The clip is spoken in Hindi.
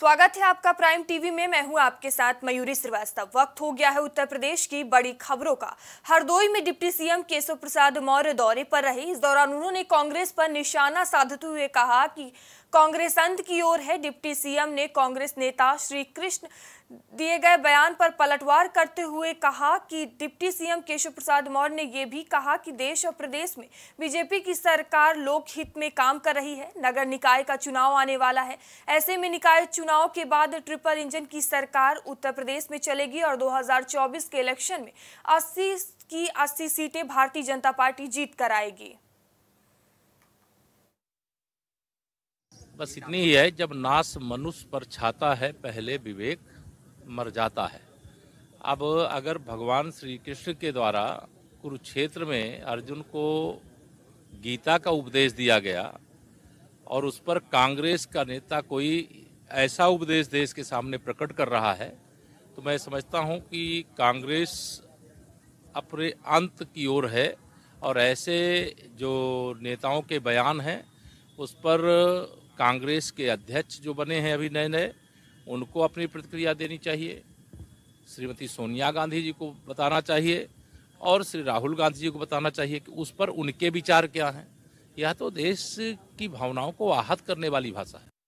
स्वागत है आपका प्राइम टीवी में मैं हूं आपके साथ मयूरी श्रीवास्तव वक्त हो गया है उत्तर प्रदेश की बड़ी खबरों का हरदोई में डिप्टी सीएम केशव प्रसाद मौर्य दौरे पर रहे इस दौरान उन्होंने कांग्रेस पर निशाना साधते हुए कहा कि कांग्रेस अंत की ओर है डिप्टी सीएम ने कांग्रेस नेता श्री कृष्ण दिए गए बयान पर पलटवार करते हुए कहा कि डिप्टी सीएम केशव प्रसाद मौर्य ने यह भी कहा कि देश और प्रदेश में बीजेपी की सरकार लोकहित में काम कर रही है नगर निकाय का चुनाव आने वाला है ऐसे में निकाय चुनाव चुनाव के बाद ट्रिपल इंजन की सरकार उत्तर प्रदेश में चलेगी और 2024 के इलेक्शन में 80 की 80 सीटें भारतीय जनता पार्टी जीत कर आएगी बस इतनी ही है जब नाश मनुष्य पर छाता है पहले विवेक मर जाता है अब अगर भगवान श्री कृष्ण के द्वारा कुरुक्षेत्र में अर्जुन को गीता का उपदेश दिया गया और उस पर कांग्रेस का नेता कोई ऐसा उपदेश देश के सामने प्रकट कर रहा है तो मैं समझता हूं कि कांग्रेस अपने अंत की ओर है और ऐसे जो नेताओं के बयान हैं उस पर कांग्रेस के अध्यक्ष जो बने हैं अभी नए नए उनको अपनी प्रतिक्रिया देनी चाहिए श्रीमती सोनिया गांधी जी को बताना चाहिए और श्री राहुल गांधी जी को बताना चाहिए कि उस पर उनके विचार क्या हैं यह तो देश की भावनाओं को आहत करने वाली भाषा है